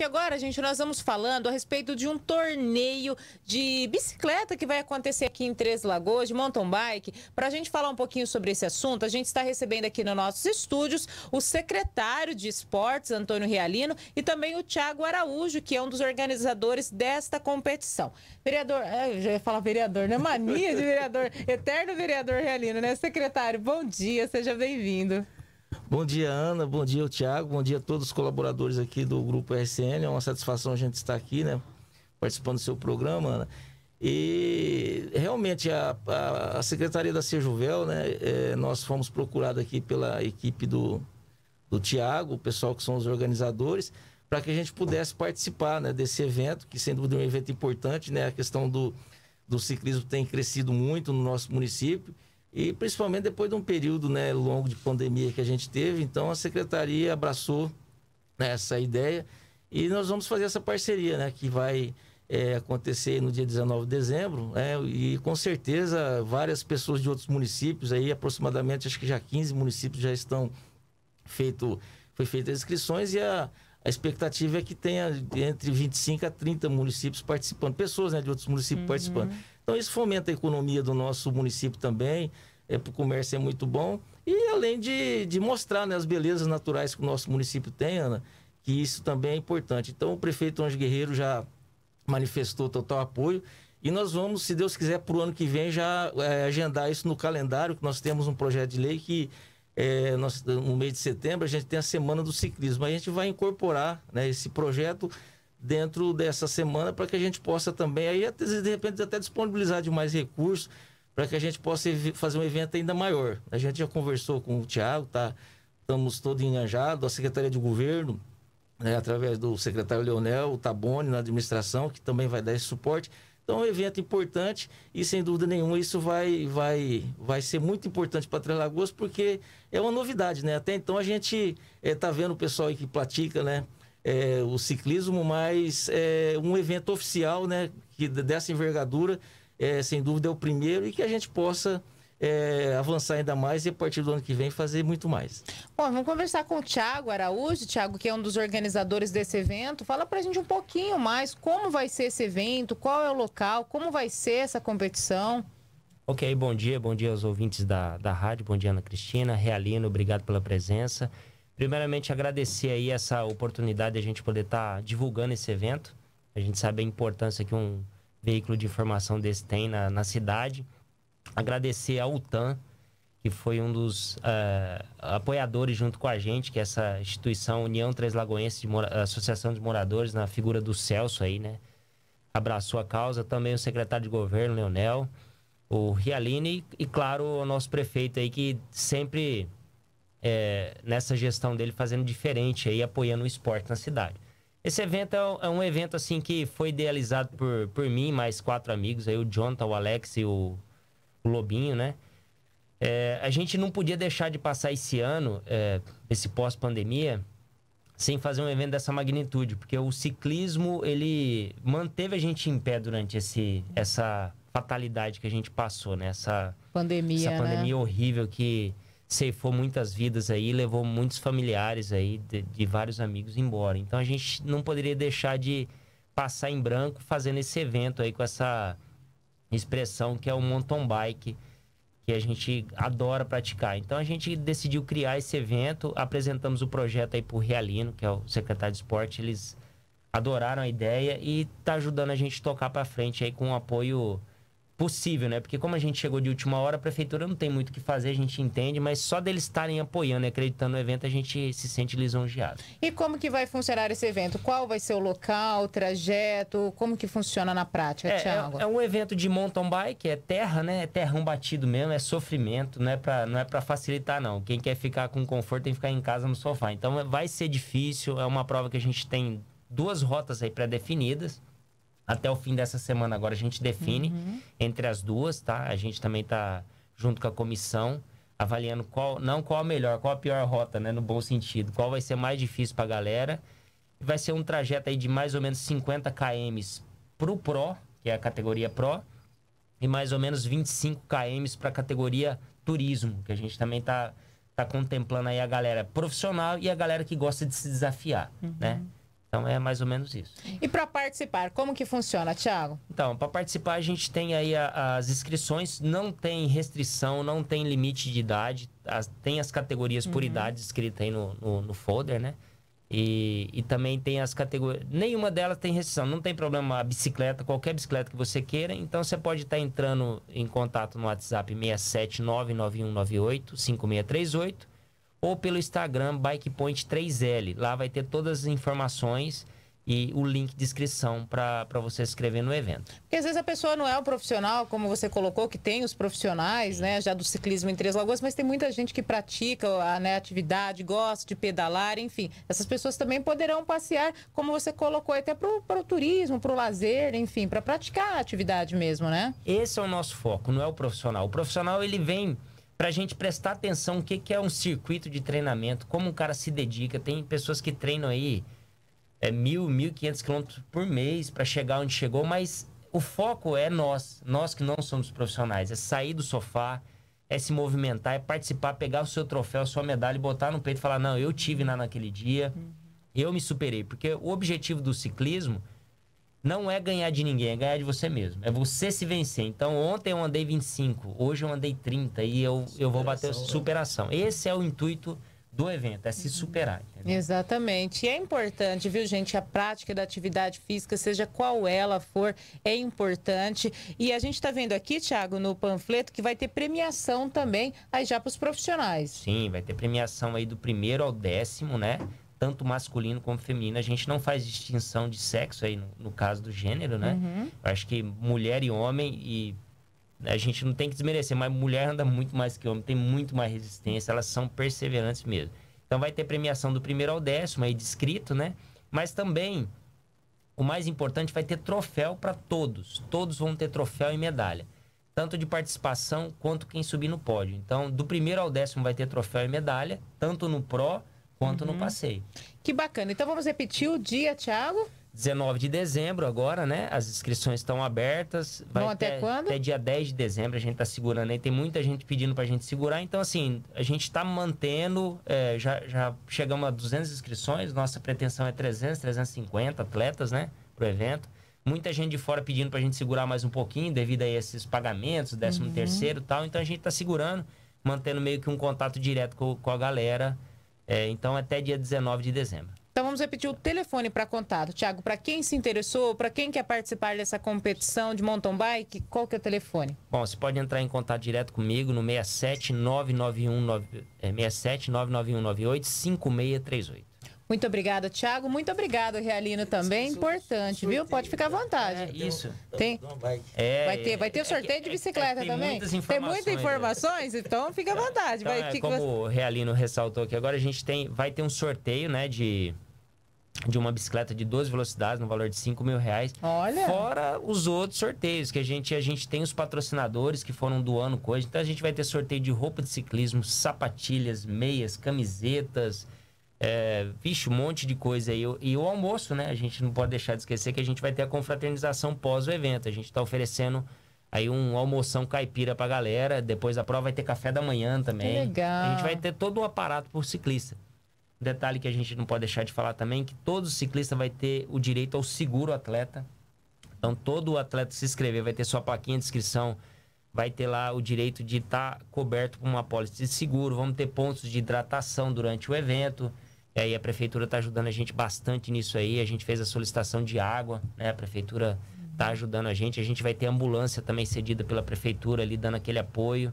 E agora, gente, nós vamos falando a respeito de um torneio de bicicleta que vai acontecer aqui em Três Lagoas, de mountain bike. Para a gente falar um pouquinho sobre esse assunto, a gente está recebendo aqui nos nossos estúdios o secretário de esportes, Antônio Realino, e também o Tiago Araújo, que é um dos organizadores desta competição. Vereador, é, eu já ia falar vereador, né? Mania de vereador, eterno vereador Realino, né? Secretário, bom dia, seja bem-vindo. Bom dia, Ana. Bom dia, Tiago. Bom dia a todos os colaboradores aqui do Grupo RCN. É uma satisfação a gente estar aqui, né? Participando do seu programa, Ana. E realmente a, a, a Secretaria da Sejuvel, né? É, nós fomos procurados aqui pela equipe do, do Tiago, o pessoal que são os organizadores, para que a gente pudesse participar né, desse evento, que sem dúvida é um evento importante, né? A questão do, do ciclismo tem crescido muito no nosso município e principalmente depois de um período né, longo de pandemia que a gente teve, então a secretaria abraçou né, essa ideia e nós vamos fazer essa parceria, né, que vai é, acontecer no dia 19 de dezembro, né, e com certeza várias pessoas de outros municípios, aí aproximadamente acho que já 15 municípios já estão feito, foi feitas inscrições e a a expectativa é que tenha entre 25 a 30 municípios participando, pessoas né, de outros municípios uhum. participando. Então, isso fomenta a economia do nosso município também, é, para o comércio é muito bom. E além de, de mostrar né, as belezas naturais que o nosso município tem, Ana, que isso também é importante. Então, o prefeito Anjo Guerreiro já manifestou total apoio. E nós vamos, se Deus quiser, para o ano que vem já é, agendar isso no calendário, que nós temos um projeto de lei que é, nós, no mês de setembro, a gente tem a Semana do Ciclismo. A gente vai incorporar né, esse projeto dentro dessa semana para que a gente possa também, aí até, de repente, até disponibilizar de mais recursos para que a gente possa fazer um evento ainda maior. A gente já conversou com o Tiago, tá? estamos todos enganjados, a Secretaria de Governo, né, através do secretário Leonel, o Tabone, na administração, que também vai dar esse suporte. Então, é um evento importante e, sem dúvida nenhuma, isso vai, vai, vai ser muito importante para Três Lagoas, porque é uma novidade, né? Até então, a gente está eh, é, vendo o pessoal que pratica, né? É, o ciclismo, mas é, um evento oficial, né? Que dessa envergadura, é, sem dúvida, é o primeiro e que a gente possa é, avançar ainda mais e a partir do ano que vem fazer muito mais. Bom, vamos conversar com o Tiago Araújo, Tiago que é um dos organizadores desse evento. Fala pra gente um pouquinho mais como vai ser esse evento, qual é o local, como vai ser essa competição. Ok, bom dia, bom dia aos ouvintes da, da rádio, bom dia Ana Cristina, Realino, obrigado pela presença. Primeiramente agradecer aí essa oportunidade de a gente poder estar tá divulgando esse evento. A gente sabe a importância que um veículo de informação desse tem na, na cidade Agradecer ao UTAN, que foi um dos uh, apoiadores junto com a gente, que é essa instituição União Três Lagoenses de Mora... Associação de Moradores, na figura do Celso aí, né? Abraçou a causa, também o secretário de governo, Leonel, o Rialine e, claro, o nosso prefeito aí, que sempre é, nessa gestão dele fazendo diferente aí, apoiando o esporte na cidade. Esse evento é, um é evento assim que foi idealizado por, por mim mais quatro amigos, aí o Jonathan, o Alex e o o Lobinho, né? É, a gente não podia deixar de passar esse ano, é, esse pós-pandemia, sem fazer um evento dessa magnitude, porque o ciclismo ele manteve a gente em pé durante esse, essa fatalidade que a gente passou, né? Essa pandemia, essa né? pandemia né? horrível que ceifou muitas vidas aí, levou muitos familiares aí de, de vários amigos embora. Então a gente não poderia deixar de passar em branco fazendo esse evento aí com essa expressão que é o mountain bike, que a gente adora praticar. Então a gente decidiu criar esse evento, apresentamos o projeto aí pro Realino, que é o secretário de esporte, eles adoraram a ideia e tá ajudando a gente a tocar para frente aí com o apoio possível, né? Porque como a gente chegou de última hora, a prefeitura não tem muito o que fazer, a gente entende, mas só deles estarem apoiando e acreditando no evento, a gente se sente lisonjeado. E como que vai funcionar esse evento? Qual vai ser o local, o trajeto? Como que funciona na prática, é, Tiago? É, é, um evento de mountain bike, é terra, né? É terrão batido mesmo, é sofrimento, não é para não é para facilitar não. Quem quer ficar com conforto tem que ficar em casa no sofá. Então vai ser difícil, é uma prova que a gente tem duas rotas aí pré-definidas até o fim dessa semana agora a gente define uhum. entre as duas, tá? A gente também tá junto com a comissão avaliando qual, não qual a melhor, qual a pior rota, né, no bom sentido, qual vai ser mais difícil para a galera. Vai ser um trajeto aí de mais ou menos 50 km pro pro, que é a categoria pro, e mais ou menos 25 km para a categoria turismo, que a gente também tá tá contemplando aí a galera profissional e a galera que gosta de se desafiar, né? uhum. né? Então é mais ou menos isso. E para participar, como que funciona, Thiago? Então, para participar a gente tem aí a, as inscrições, não tem restrição, não tem limite de idade, as, tem as categorias por uhum. idade escrita aí no, no, no folder, né? E, e, também tem as categorias. Nenhuma delas tem restrição. Não tem problema a bicicleta, qualquer bicicleta que você queira. Então você pode estar tá entrando em contato no WhatsApp 67991985638 ou pelo Instagram BikePoint3L. Lá vai ter todas as informações e o link de inscrição para você se inscrever no evento. Porque às vezes a pessoa não é o um profissional, como você colocou, que tem os profissionais, né, já do ciclismo em Três Lagoas, mas tem muita gente que pratica a né, atividade, gosta de pedalar, enfim. Essas pessoas também poderão passear, como você colocou, até para o turismo, para o lazer, enfim, para praticar a atividade mesmo, né? Esse é o nosso foco, não é o profissional. O profissional, ele vem para a gente prestar atenção o que, que é um circuito de treinamento, como um cara se dedica. Tem pessoas que treinam aí é, mil, mil quinhentos quilômetros por mês para chegar onde chegou, mas o foco é nós, nós que não somos profissionais, é sair do sofá, é se movimentar, é participar, pegar o seu troféu, a sua medalha e botar no peito e falar: não, eu tive lá naquele dia, uhum. eu me superei. Porque o objetivo do ciclismo não é ganhar de ninguém, é ganhar de você mesmo. É você se vencer. Então, ontem eu andei 25, hoje eu andei 30 e eu, eu vou bater superação. Né? Esse é o intuito do evento, é se superar. Entendeu? Exatamente. E é importante, viu, gente? A prática da atividade física, seja qual ela for, é importante. E a gente está vendo aqui, Thiago, no panfleto, que vai ter premiação também aí já para os profissionais. Sim, vai ter premiação aí do primeiro ao décimo, né? tanto masculino como feminino. A gente não faz distinção de sexo aí no, no caso do gênero, né? Uhum. Acho que mulher e homem e né, a gente não tem que desmerecer, mas mulher anda muito mais que homem, tem muito mais resistência, elas são perseverantes mesmo. Então vai ter premiação do primeiro ao décimo aí descrito, né? Mas também o mais importante vai ter troféu para todos. Todos vão ter troféu e medalha, tanto de participação quanto quem subir no pódio. Então, do primeiro ao décimo vai ter troféu e medalha, tanto no pró quanto uhum. no passeio. Que bacana. Então vamos repetir o dia, Thiago? 19 de dezembro agora, né? As inscrições estão abertas. Vai Bom, até, até, quando? Até dia 10 de dezembro a gente tá segurando aí. Tem muita gente pedindo pra gente segurar. Então, assim, a gente tá mantendo. É, já, já chegamos a 200 inscrições. Nossa pretensão é 300, 350 atletas, né? Pro evento. Muita gente de fora pedindo pra gente segurar mais um pouquinho devido a esses pagamentos, 13 uhum. terceiro e tal. Então, a gente tá segurando, mantendo meio que um contato direto com, com a galera é, então, até dia 19 de dezembro. Então vamos repetir o telefone para contato. Tiago, para quem se interessou, para quem quer participar dessa competição de mountain bike, qual que é o telefone? Bom, você pode entrar em contato direto comigo no 67 991 é, 67 5638. Muito obrigada, Thiago. Muito obrigada, Realino, também. Importante, sorteio, viu? Pode ficar à né? vontade. É, isso. Tem? É, vai ter, vai ter é, sorteio de é bicicleta também? tem muitas né? informações, então fica à tá. vontade. Então, vai, é, como você... o Realino ressaltou aqui, agora a gente tem, vai ter um sorteio, né, de de uma bicicleta de 12 velocidades no valor de 5 mil reais. Olha! Fora os outros sorteios, que a gente, a gente tem os patrocinadores que foram doando coisa. Então a gente vai ter sorteio de roupa de ciclismo, sapatilhas, meias, camisetas, é, vixe, um monte de coisa aí. E, o almoço, né? A gente não pode deixar de esquecer que a gente vai ter a confraternização pós o evento. A gente está oferecendo aí um almoção caipira pra galera. Depois da prova vai ter café da manhã também. Que legal. A gente vai ter todo o aparato por ciclista. Detalhe que a gente não pode deixar de falar também que todo ciclista vai ter o direito ao seguro atleta. Então todo atleta se inscrever vai ter sua plaquinha de inscrição, vai ter lá o direito de estar tá coberto com uma apólice de seguro, vamos ter pontos de hidratação durante o evento. É, e a prefeitura está ajudando a gente bastante nisso aí. A gente fez a solicitação de água, né? A prefeitura está ajudando a gente. A gente vai ter ambulância também cedida pela prefeitura ali, dando aquele apoio.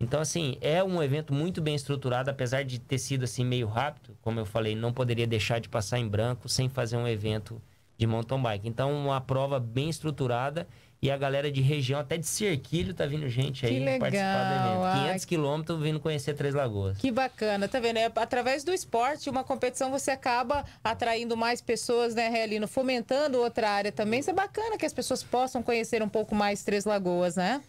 Então, assim, é um evento muito bem estruturado, apesar de ter sido assim meio rápido, como eu falei, não poderia deixar de passar em branco sem fazer um evento de mountain bike. Então, uma prova bem estruturada e a galera de região, até de Cerquilho, tá vindo gente aí legal, participar do evento. 500 quilômetros vindo conhecer Três Lagoas. Que bacana, tá vendo? É, através do esporte, uma competição, você acaba atraindo mais pessoas, né, Realino? Fomentando outra área também. Isso é bacana que as pessoas possam conhecer um pouco mais Três Lagoas, né?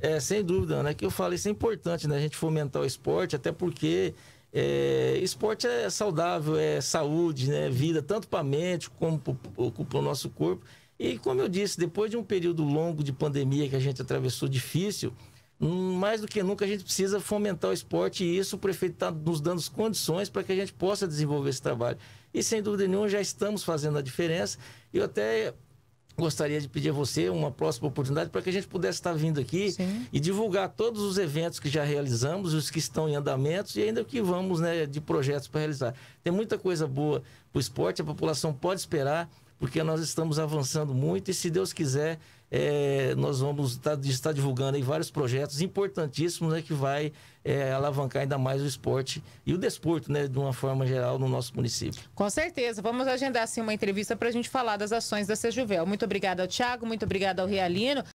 É, sem dúvida, né? Que eu falei, isso é importante, né? A gente fomentar o esporte, até porque é, esporte é saudável, é saúde, né? Vida, tanto para a mente como para o nosso corpo. E como eu disse, depois de um período longo de pandemia que a gente atravessou difícil, hum, mais do que nunca a gente precisa fomentar o esporte e isso o prefeito está nos dando as condições para que a gente possa desenvolver esse trabalho. E sem dúvida nenhuma já estamos fazendo a diferença. Eu até gostaria de pedir a você uma próxima oportunidade para que a gente pudesse estar vindo aqui Sim. e divulgar todos os eventos que já realizamos, os que estão em andamento e ainda o que vamos né, de projetos para realizar. Tem muita coisa boa para o esporte, a população pode esperar porque nós estamos avançando muito e, se Deus quiser, é, nós vamos estar, tá, estar divulgando vários projetos importantíssimos né, que vai é, alavancar ainda mais o esporte e o desporto, né, de uma forma geral, no nosso município. Com certeza. Vamos agendar sim uma entrevista para a gente falar das ações da Sejuvel. Muito obrigada ao Tiago, muito obrigada ao Realino.